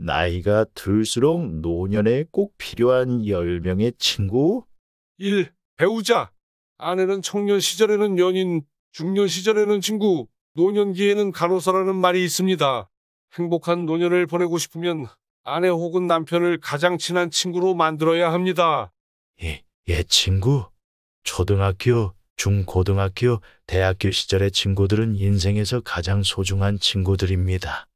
나이가 들수록 노년에 꼭 필요한 10명의 친구? 1. 배우자. 아내는 청년 시절에는 연인, 중년 시절에는 친구, 노년기에는 간호사라는 말이 있습니다. 행복한 노년을 보내고 싶으면 아내 혹은 남편을 가장 친한 친구로 만들어야 합니다. 예, 예 친구. 초등학교, 중고등학교, 대학교 시절의 친구들은 인생에서 가장 소중한 친구들입니다.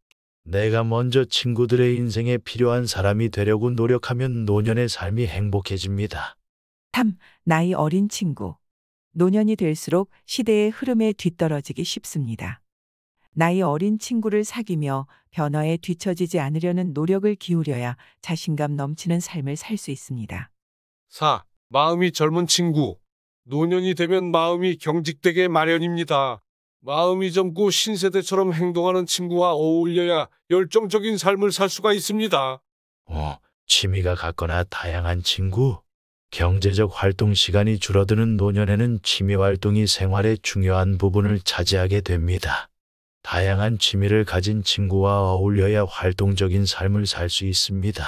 내가 먼저 친구들의 인생에 필요한 사람이 되려고 노력하면 노년의 삶이 행복해집니다. 3. 나이 어린 친구. 노년이 될수록 시대의 흐름에 뒤떨어지기 쉽습니다. 나이 어린 친구를 사귀며 변화에 뒤처지지 않으려는 노력을 기울여야 자신감 넘치는 삶을 살 수 있습니다. 4. 마음이 젊은 친구. 노년이 되면 마음이 경직되게 마련입니다. 마음이 젊고 신세대처럼 행동하는 친구와 어울려야 열정적인 삶을 살 수가 있습니다. 어, 취미가 같거나 다양한 친구? 경제적 활동 시간이 줄어드는 노년에는 취미 활동이 생활의 중요한 부분을 차지하게 됩니다. 다양한 취미를 가진 친구와 어울려야 활동적인 삶을 살 수 있습니다.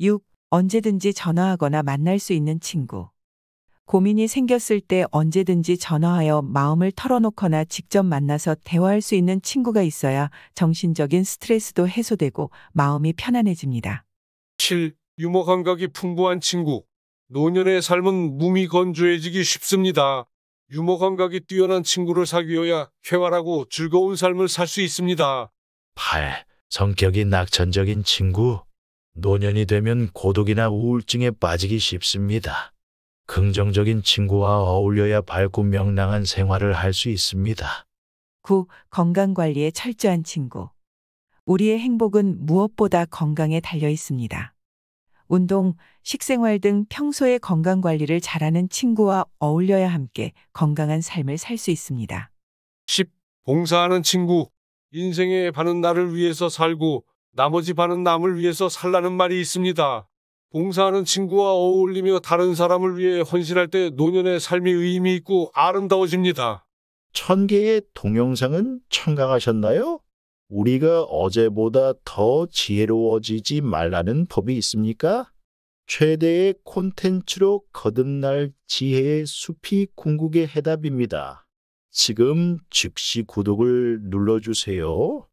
6. 언제든지 전화하거나 만날 수 있는 친구. 고민이 생겼을 때 언제든지 전화하여 마음을 털어놓거나 직접 만나서 대화할 수 있는 친구가 있어야 정신적인 스트레스도 해소되고 마음이 편안해집니다. 7. 유머 감각이 풍부한 친구. 노년의 삶은 무미 건조해지기 쉽습니다. 유머 감각이 뛰어난 친구를 사귀어야 쾌활하고 즐거운 삶을 살 수 있습니다. 8. 성격이 낙천적인 친구. 노년이 되면 고독이나 우울증에 빠지기 쉽습니다. 긍정적인 친구와 어울려야 밝고 명랑한 생활을 할 수 있습니다. 9. 건강관리에 철저한 친구. 우리의 행복은 무엇보다 건강에 달려 있습니다. 운동, 식생활 등 평소에 건강관리를 잘하는 친구와 어울려야 함께 건강한 삶을 살 수 있습니다. 10. 봉사하는 친구. 인생의 반은 나를 위해서 살고 나머지 반은 남을 위해서 살라는 말이 있습니다. 봉사하는 친구와 어울리며 다른 사람을 위해 헌신할 때 노년의 삶이 의미 있고 아름다워집니다. 천 개의 동영상은 청강하셨나요? 우리가 어제보다 더 지혜로워지지 말라는 법이 있습니까? 최대의 콘텐츠로 거듭날 지혜의 숲이 궁극의 해답입니다. 지금 즉시 구독을 눌러주세요.